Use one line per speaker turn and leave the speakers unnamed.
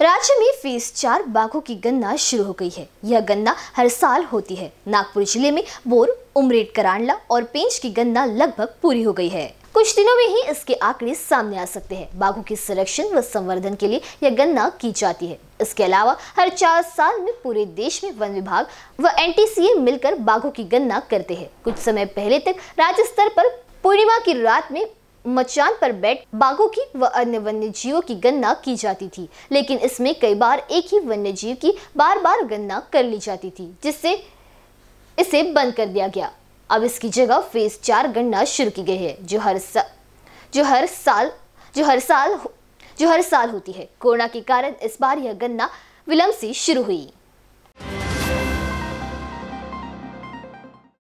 राज्य में फेज चार बाघों की गन्ना शुरू हो गई है यह गन्ना हर साल होती है नागपुर जिले में बोर उमरेट करांडला और पेंच की गन्ना लगभग पूरी हो गई है कुछ दिनों में ही इसके आंकड़े सामने आ सकते हैं बाघों के संरक्षण व संवर्धन के लिए यह गन्ना की जाती है इसके अलावा हर चार साल में पूरे देश में वन विभाग व एनटीसीए मिलकर बाघों की गन्ना करते हैं कुछ समय पहले तक राज्य स्तर पर पूर्णिमा की रात में मचान पर बैठ बाघों की व अन्य वन्य जीवों की गणना की जाती थी लेकिन इसमें कई बार एक ही वन्य जीव की बार बार गणना कर ली जाती थी जिससे इसे बंद कर दिया गया अब इसकी जगह फेज चार गणना शुरू की गई है जो हर जो हर साल जो हर साल जो हर साल होती है कोरोना के कारण इस बार यह गणना विलंब से शुरू हुई